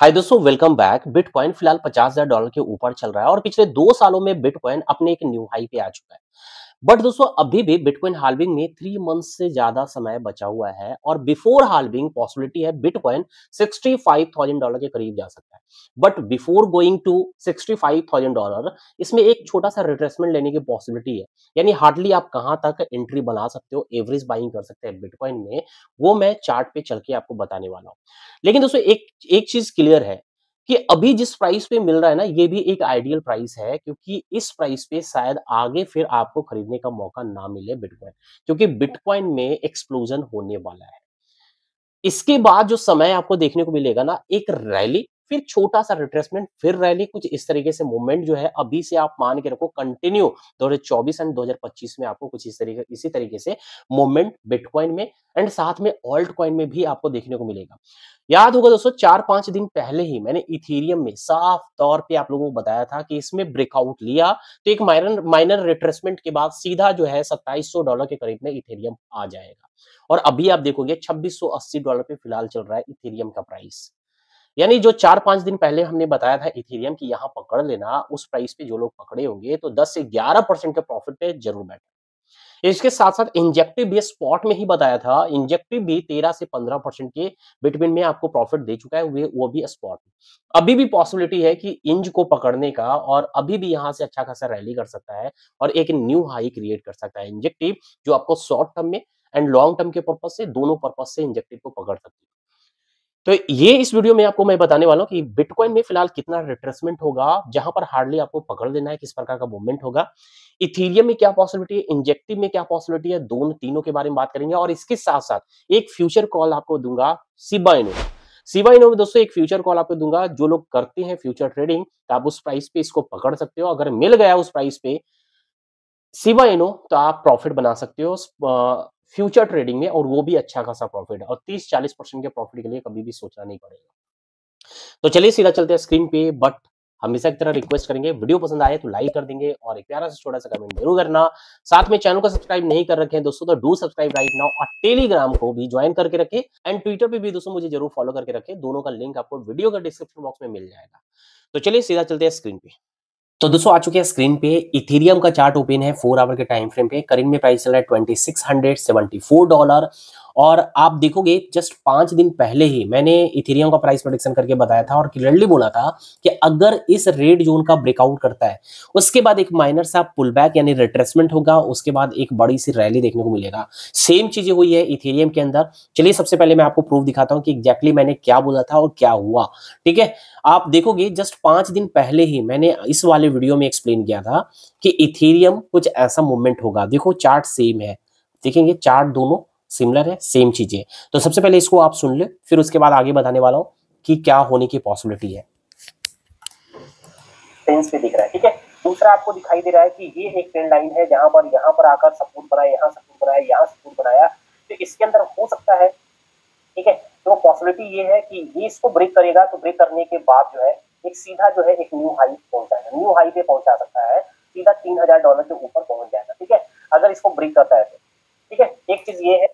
हाय दोस्तों welcome back bitcoin फिलहाल पचास हजार डॉलर के ऊपर चल रहा है और पिछले दो सालों में बिटकॉइन अपने एक न्यू हाई पे आ चुका है बट दोस्तों अभी भी बिटकॉइन हाल्विंग में थ्री मंथ से ज्यादा समय बचा हुआ है और बिफोर हाल्विंग पॉसिबिलिटी है bitcoin sixty five thousand dollar के करीब जा सकता है but before going to sixty five thousand dollar इसमें एक छोटा सा रिट्रेसमेंट लेने की पॉसिबिलिटी है यानी हार्डली आप कहाँ तक एंट्री बना सकते हो एवरेज बाइंग कर सकते हैं बिटकॉइन में वो मैं चार्ट पे चल के आपको बताने वाला हूँ लेकिन दोस्तों एक एक चीज क्लियर है कि अभी जिस प्राइस पे मिल रहा है ना ये भी एक आइडियल प्राइस है क्योंकि इस प्राइस पे शायद आगे फिर आपको खरीदने का मौका ना मिले बिटकॉइन क्योंकि बिटकॉइन में एक्सप्लोजन होने वाला है इसके बाद जो समय आपको देखने को मिलेगा ना एक रैली फिर छोटा सा रिट्रेसमेंट फिर रैली कुछ इस तरीके से मूवमेंट जो है अभी से आप मान के रखो कंटिन्यू 2024 एंड 2025 में आपको कुछ इस तरीके इसी तरीके से मूवमेंट बिटकॉइन में एंड साथ में ऑल्ट कॉइन में भी आपको देखने को मिलेगा याद होगा दोस्तों चार पांच दिन पहले ही मैंने इथेरियम में साफ तौर पे आप लोगों को बताया था कि इसमें ब्रेकआउट लिया तो एक माइनर माइनर रिट्रेसमेंट के बाद सीधा जो है 2700 डॉलर के करीब में इथेरियम आ जाएगा और अभी आप देखोगे 2680 डॉलर पे फिलहाल चल रहा है इथेरियम का प्राइस यानी जो चार पांच दिन पहले हमने बताया था इथेरियम की यहाँ पकड़ लेना उस प्राइस पे जो लोग पकड़े होंगे तो 10 से 11 परसेंट के प्रॉफिट पे जरूर बैठे इसके साथ साथ इंजेक्टिव भी स्पॉट में ही बताया था इंजेक्टिव भी 13 से 15 परसेंट के बिटवीन में आपको प्रॉफिट दे चुका है वो भी स्पॉट अभी भी पॉसिबिलिटी है कि इंज को पकड़ने का और अभी भी यहाँ से अच्छा खासा रैली कर सकता है और एक न्यू हाई क्रिएट कर सकता है इंजेक्टिव जो आपको शॉर्ट टर्म में एंड लॉन्ग टर्म के पर्पज से दोनों पर्पज से इंजेक्टिव को पकड़ सकती है तो ये इस वीडियो में आपको मैं बताने वाला हूँ कि बिटकॉइन में फिलहाल कितना रिट्रेसमेंट होगा जहां पर हार्डली आपको पकड़ लेना है किस प्रकार का मूवमेंट होगा इथीरियम में क्या पॉसिबिलिटी है इंजेक्टिव में क्या पॉसिबिलिटी है दोनों तीनों के बारे में बात करेंगे और इसके साथ साथ एक फ्यूचर कॉल आपको दूंगा सिबा इनोवा सिवा दोस्तों एक फ्यूचर कॉल आपको दूंगा जो लोग करते हैं फ्यूचर ट्रेडिंग तो आप उस प्राइस पे इसको पकड़ सकते हो अगर मिल गया उस प्राइस पे सिवा इनो तो आप प्रॉफिट बना सकते हो फ्यूचर ट्रेडिंग में और वो भी अच्छा खासा प्रॉफिट है और 30-40 परसेंट के प्रॉफिट के लिए कभी भी सोचना नहीं पड़ेगा तो चलिए सीधा चलते हैं स्क्रीन पे बट हमेशा की तरह रिक्वेस्ट करेंगे वीडियो पसंद आए तो लाइक कर देंगे और एक प्यारा से छोटा सा कमेंट जरूर करना साथ में चैनल को सब्सक्राइब नहीं कर रखे दोस्तों तो डू सब्सक्राइब राइट नाउ और टेलीग्राम को भी ज्वाइन करके रखें एंड ट्विटर पे भी दोस्तों मुझे जरूर फॉलो करके रखें दोनों का लिंक आपको वीडियो का डिस्क्रिप्शन बॉक्स में मिल जाएगा तो चलिए सीधा चलते हैं स्क्रीन पे तो दोस्तों आ चुके हैं स्क्रीन पे इथेरियम का चार्ट ओपन है फोर आवर के टाइम फ्रेम पे करेंट में प्राइस चल रहा है twenty six hundred seventy four dollar और आप देखोगे जस्ट पांच दिन पहले ही मैंने इथेरियम का प्राइस प्रोडिक्शन करके बताया था और क्लियरली बोला था कि अगर इस रेड जोन का ब्रेकआउट करता है उसके बाद एक माइनर सा पुल बैक यानी रिट्रेसमेंट होगा उसके बाद एक बड़ी सी रैली देखने को मिलेगा सेम चीजें हुई है इथेरियम के अंदर चलिए सबसे पहले मैं आपको प्रूफ दिखाता हूँ कि एग्जैक्टली मैंने क्या बोला था और क्या हुआ ठीक है आप देखोगे जस्ट पांच दिन पहले ही मैंने इस वाले वीडियो में एक्सप्लेन किया था कि इथेरियम कुछ ऐसा मूवमेंट होगा देखो चार्ट सेम है देखेंगे चार्ट दोनों सिमिलर है सेम चीज है तो सबसे पहले इसको आप सुन ले फिर उसके बाद आगे बताने वाला हूँ कि क्या होने की पॉसिबिलिटी है दिख रहा है ठीक है दूसरा आपको दिखाई दे रहा है कि ये एक ट्रेन लाइन है जहां पर यहाँ पर आकर सपोर्ट बनाया यहाँ सपोर्ट बनाया यहाँ सपोर्ट बनाया तो इसके अंदर हो सकता है ठीक है तो पॉसिबिलिटी ये है कि ये इसको ब्रेक करेगा तो ब्रेक करने के बाद जो है एक सीधा जो है एक न्यू हाई पहुंचाएगा न्यू हाई पे पहुंचा सकता है सीधा तीन हजार डॉलर के ऊपर पहुंच जाएगा ठीक है अगर इसको ब्रेक करता है तो ठीक है एक चीज ये है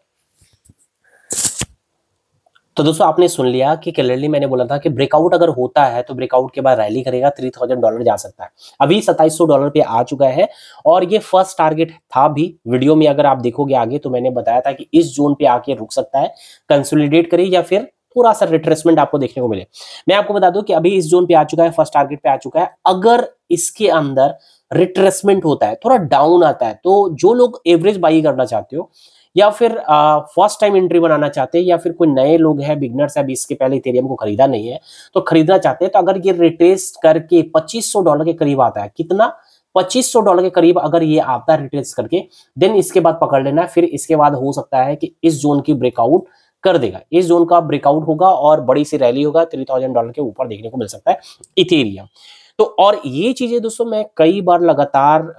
तो दोस्तों आपने सुन लिया कि क्लियरली मैंने बोला था कि ब्रेकआउट अगर होता है तो ब्रेकआउट के बाद रैली करेगा थ्री थाउजेंड डॉलर जा सकता है अभी सताइस सौ डॉलर पे आ चुका है और ये फर्स्ट टारगेट था भी वीडियो में अगर आप देखोगे आगे तो मैंने बताया था कि इस जोन पे आके रुक सकता है कंसोलिडेट करे या फिर पूरा सा रिट्रेसमेंट आपको देखने को मिले मैं आपको बता दू की अभी इस जोन पे आ चुका है फर्स्ट टारगेट पे आ चुका है अगर इसके अंदर रिट्रेसमेंट होता है थोड़ा डाउन आता है तो जो लोग एवरेज बाई करना चाहते हो या फिर फर्स्ट टाइम एंट्री बनाना चाहते हैं या फिर कोई नए लोग हैं बिगनर्स है इसके पहले इथेरियम को खरीदा नहीं है तो खरीदना चाहते हैं तो अगर ये रिटेस्ट करके 2500 डॉलर के करीब आता है कितना 2500 डॉलर के करीब अगर ये आता है रिटेस्ट करके देन इसके बाद पकड़ लेना है फिर इसके बाद हो सकता है कि इस जोन की ब्रेकआउट कर देगा इस जोन का ब्रेकआउट होगा और बड़ी सी रैली होगा थ्री थाउजेंड डॉलर के ऊपर देखने को मिल सकता है इथेरियम तो और ये चीजें दोस्तों मैं कई बार लगातार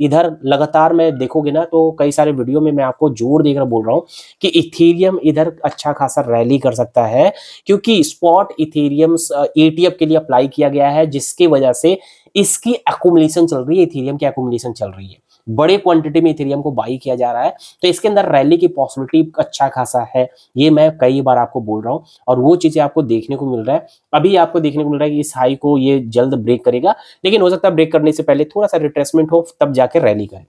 इधर लगातार मैं देखोगे ना तो कई सारे वीडियो में मैं आपको जोर देकर बोल रहा हूँ कि इथेरियम इधर अच्छा खासा रैली कर सकता है क्योंकि स्पॉट इथेरियम एटीएफ के लिए अप्लाई किया गया है जिसकी वजह से इसकी एकोमलेशन चल रही है इथेरियम की एकोमलेशन चल रही है बड़े क्वांटिटी में इथेरियम को बाई किया जा रहा है तो इसके अंदर रैली की पॉसिबिलिटी अच्छा खासा है ये मैं कई बार आपको बोल रहा हूँ और वो चीजें आपको देखने को मिल रहा है अभी आपको देखने को मिल रहा है कि इस हाई को ये जल्द ब्रेक करेगा लेकिन हो सकता है ब्रेक करने से पहले थोड़ा सा रिट्रेसमेंट हो तब जाकर रैली करें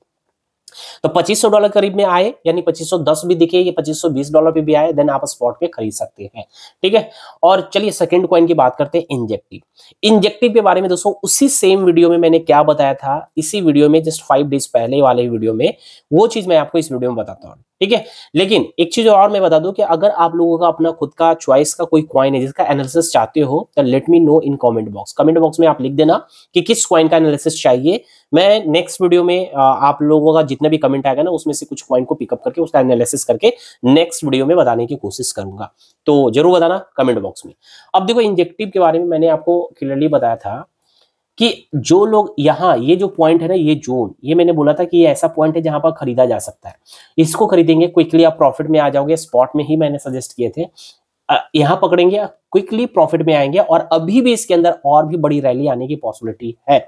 तो 2500 डॉलर करीब में आए यानी 2510 भी दिखे ये 2520 डॉलर पे भी आए देन आप स्पॉट पे खरीद सकते हैं ठीक है और चलिए सेकंड कॉइन की बात करते हैं इंजेक्टिव इंजेक्टिव के बारे में दोस्तों उसी सेम वीडियो में मैंने क्या बताया था इसी वीडियो में जस्ट फाइव डेज पहले वाले वीडियो में वो चीज मैं आपको इस वीडियो में बताता हूँ ठीक है लेकिन एक चीज और मैं बता दूं कि अगर आप लोगों का अपना खुद का चॉइस का कोई क्वाइन है जिसका एनालिसिस चाहते हो तो let me know in comment box comment box में आप लिख देना कि किस क्वाइन का एनालिसिस चाहिए मैं नेक्स्ट वीडियो में आप लोगों का जितना भी कमेंट आएगा ना उसमें से कुछ क्वाइन को पिकअप करके उसका एनालिसिस करके नेक्स्ट वीडियो में बताने की कोशिश करूंगा तो जरूर बताना कमेंट बॉक्स में अब देखो इंजेक्टिव के बारे में मैंने आपको क्लियरली बताया था कि जो लोग यहाँ ये जो पॉइंट है ना ये जोन ये मैंने बोला था कि ये ऐसा पॉइंट है जहां पर खरीदा जा सकता है इसको खरीदेंगे क्विकली आप प्रॉफिट में आ जाओगे स्पॉट में ही मैंने सजेस्ट किए थे यहाँ पकड़ेंगे क्विकली प्रॉफिट में आएंगे और अभी भी इसके अंदर और भी बड़ी रैली आने की पॉसिबिलिटी है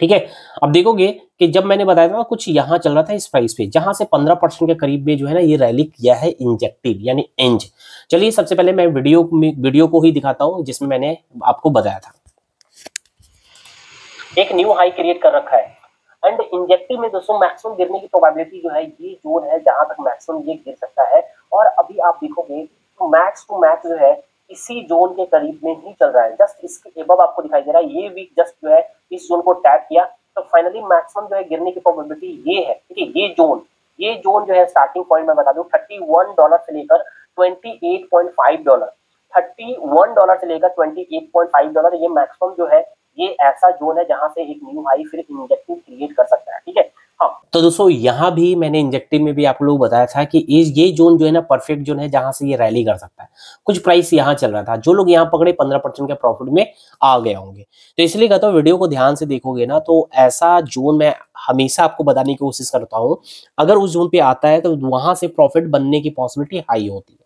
ठीक है अब देखोगे कि जब मैंने बताया था ना कुछ यहाँ चल रहा था इस प्राइस पे जहां से 15 परसेंट के करीब में जो है ना ये रैली किया है इंजेक्टिव यानी एंज चलिए सबसे पहले मैं वीडियो वीडियो को ही दिखाता हूँ जिसमें मैंने आपको बताया था एक न्यू हाई क्रिएट कर रखा है एंड इंजेक्टिव में दोस्तों मैक्सिमम गिरने की प्रोबेबिलिटी जो है ये जोन है जहां तक मैक्सिमम ये गिर सकता है और अभी आप देखोगे तो मैक्स टू मैक्स जो है इसी जोन के करीब में ही चल रहा है जस्ट इसके एब आपको दिखाई दे रहा है ये वीक जस्ट जो है इस जोन को टैप किया तो फाइनली मैक्सिमम जो है गिरने की प्रोबेबिलिटी ये है ठीक है ये जोन ये जोन जो है स्टार्टिंग पॉइंट में बता दू थर्टी डॉलर से लेकर ट्वेंटी डॉलर थर्टी डॉलर से लेकर ट्वेंटी डॉलर ये मैक्सिमम जो है ये ऐसा जोन है जहां से एक न्यू हाई फिर इंजेक्टिव क्रिएट कर सकता है ठीक है हाँ तो दोस्तों यहाँ भी मैंने इंजेक्टिव में भी आप लोगों को बताया था कि ये जोन जो है ना परफेक्ट जोन है जहां से ये रैली कर सकता है कुछ प्राइस यहाँ चल रहा था जो लोग यहाँ पकड़े पंद्रह परसेंट के प्रॉफिट में आ गए होंगे तो इसलिए कहता हूँ वीडियो को ध्यान से देखोगे ना तो ऐसा जोन मैं हमेशा आपको बताने की कोशिश करता हूँ अगर उस जोन पे आता है तो वहां से प्रॉफिट बनने की पॉसिबिलिटी हाई होती है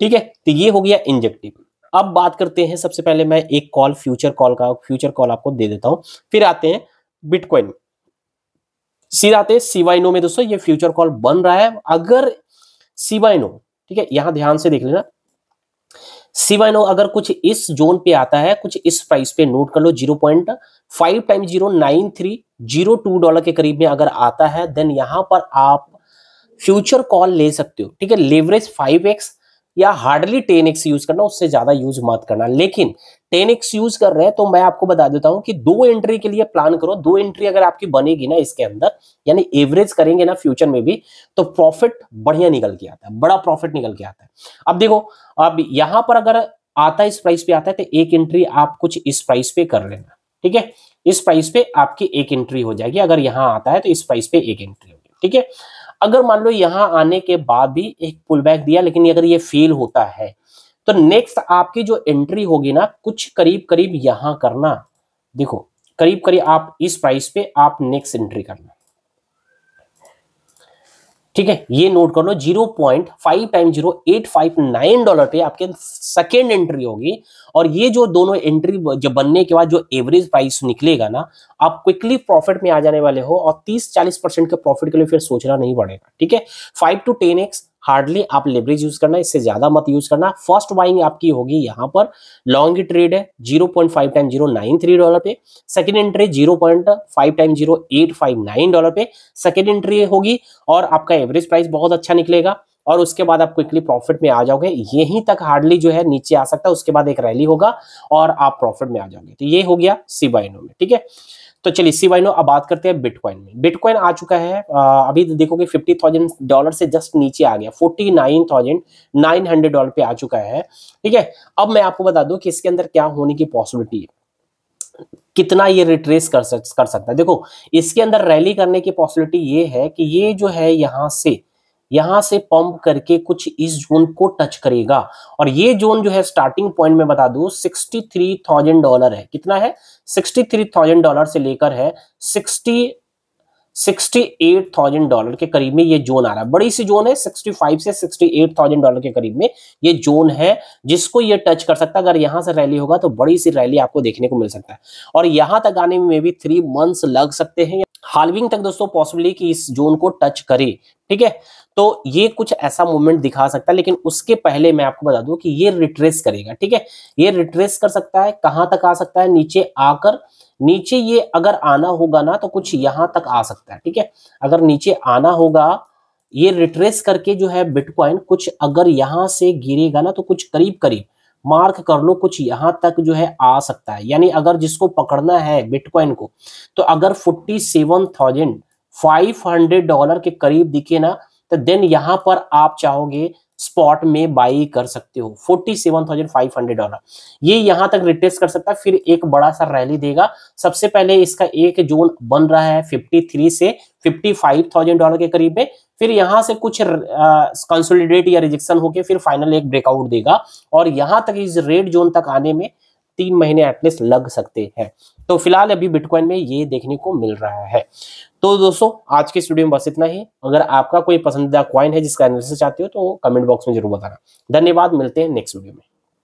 ठीक है तो ये हो गया इंजेक्टिव अब बात करते हैं सबसे पहले मैं एक कॉल फ्यूचर कॉल का फ्यूचर कॉल आपको दे देता हूं फिर आते हैं बिटकॉइन सीधा आते हैं सीवाइनो में दोस्तों ये फ्यूचर कॉल बन रहा है अगर सीवाइनो ठीक है यहां ध्यान से देख लेना सीवाइनो अगर कुछ इस जोन पे आता है कुछ इस प्राइस पे नोट कर लो zero point five time zero nine three zero two dollar के करीब में अगर आता है देन यहां पर आप फ्यूचर कॉल ले सकते हो ठीक है लेवरेज फाइव एक्स या हार्डली टेन एक्स यूज करना उससे ज्यादा यूज मत करना लेकिन टेन एक्स यूज कर रहे हैं तो मैं आपको बता देता हूं कि दो एंट्री के लिए प्लान करो दो एंट्री अगर आपकी बनेगी ना इसके अंदर यानी एवरेज करेंगे ना फ्यूचर में भी तो प्रॉफिट बढ़िया निकल के आता है बड़ा प्रॉफिट निकल के आता है अब देखो अब यहां पर अगर आता इस प्राइस पे आता है तो एक एंट्री आप कुछ इस प्राइस पे कर लेना ठीक है इस प्राइस पे आपकी एक एंट्री हो जाएगी अगर यहां आता है तो इस प्राइस पे एक एंट्री होगी ठीक है अगर मान लो यहाँ आने के बाद भी एक पुल बैक दिया लेकिन अगर ये फेल होता है तो नेक्स्ट आपकी जो एंट्री होगी ना कुछ करीब करीब यहाँ करना देखो करीब करीब आप इस प्राइस पे आप नेक्स्ट एंट्री करना ठीक है ये नोट कर लो zero point five time zero eight five nine dollar पे आपके सेकेंड एंट्री होगी और ये जो दोनों एंट्री जब बनने के बाद जो एवरेज प्राइस निकलेगा ना आप क्विकली प्रॉफिट में आ जाने वाले हो और तीस चालीस परसेंट के प्रॉफिट के लिए फिर सोचना नहीं पड़ेगा ठीक है five to ten x hardly आप लेवरेज यूज करना इससे ज्यादा मत यूज करना फर्स्ट बाइंग आपकी होगी यहाँ पर लॉन्ग ट्रेड है zero point five time zero nine three dollar पे second entry zero point five time zero eight five nine dollar पे सेकेंड एंट्री होगी और आपका एवरेज प्राइस बहुत अच्छा निकलेगा और उसके बाद आप क्विकली प्रॉफिट में आ जाओगे यहीं तक हार्डली जो है नीचे आ सकता है उसके बाद एक रैली होगा और आप प्रॉफिट में आ जाओगे तो ये हो गया सी बाइनो में ठीक है तो चलिए सी वाइनो अब बात करते हैं बिटकॉइन में बिटकॉइन आ चुका है आ, अभी देखोगे फिफ्टी थाउजेंड डॉलर से जस्ट नीचे आ गया forty nine thousand nine hundred dollar पे आ चुका है ठीक है अब मैं आपको बता दूं कि इसके अंदर क्या होने की पॉसिबिलिटी है कितना ये रिट्रेस कर सक, कर सकता है देखो इसके अंदर रैली करने की पॉसिबिलिटी ये है कि ये जो है यहाँ से यहां से पंप करके कुछ इस जोन को टच करेगा और ये जोन जो है स्टार्टिंग पॉइंट में बता दू सिक्सटी थ्री थाउजेंड डॉलर है कितना है सिक्सटी थ्री थाउजेंड डॉलर से लेकर है sixty sixty eight thousand dollar के करीब में ये जोन आ रहा है बड़ी सी जोन है सिक्सटी फाइव से सिक्सटी एट थाउजेंड डॉलर के करीब में ये जोन है जिसको ये टच कर सकता है अगर यहां से रैली होगा तो बड़ी सी रैली आपको देखने को मिल सकता है और यहां तक आने में भी थ्री मंथ्स लग सकते हैं हालविंग तक दोस्तों पॉसिबली कि इस जोन को टच करे ठीक है तो ये कुछ ऐसा मूवमेंट दिखा सकता है लेकिन उसके पहले मैं आपको बता दूं कि ये रिट्रेस करेगा ठीक है ये रिट्रेस कर सकता है कहां तक आ सकता है नीचे आकर नीचे ये अगर आना होगा ना तो कुछ यहां तक आ सकता है ठीक है अगर नीचे आना होगा ये रिट्रेस करके जो है बिटकॉइन कुछ अगर यहां से गिरेगा ना तो कुछ करीब करीब मार्क कर लो कुछ यहां तक जो है आ सकता है यानी अगर जिसको पकड़ना है बिटकॉइन को तो अगर forty seven thousand five hundred dollar के करीब दिखे ना तो देन यहां पर आप चाहोगे स्पॉट में बाई कर सकते हो forty seven thousand five hundred dollar ये यहां तक रिटेस्ट कर सकता है फिर एक बड़ा सा रैली देगा सबसे पहले इसका एक जोन बन रहा है फिफ्टी थ्री से फिफ्टी फाइव थाउजेंड डॉलर के करीब में फिर यहां से कुछ कंसोलिडेट या रिजेक्शन होके फिर फाइनल एक ब्रेकआउट देगा और यहां तक इस रेड जोन तक आने में तीन महीने एटलीस्ट लग सकते हैं तो फिलहाल अभी बिटकॉइन में ये देखने को मिल रहा है तो दोस्तों आज के स्टूडियो में बस इतना ही अगर आपका कोई पसंदीदा क्वाइन है जिसका एनालिसिस चाहते हो तो कमेंट बॉक्स में जरूर बताना धन्यवाद मिलते हैं नेक्स्ट वीडियो में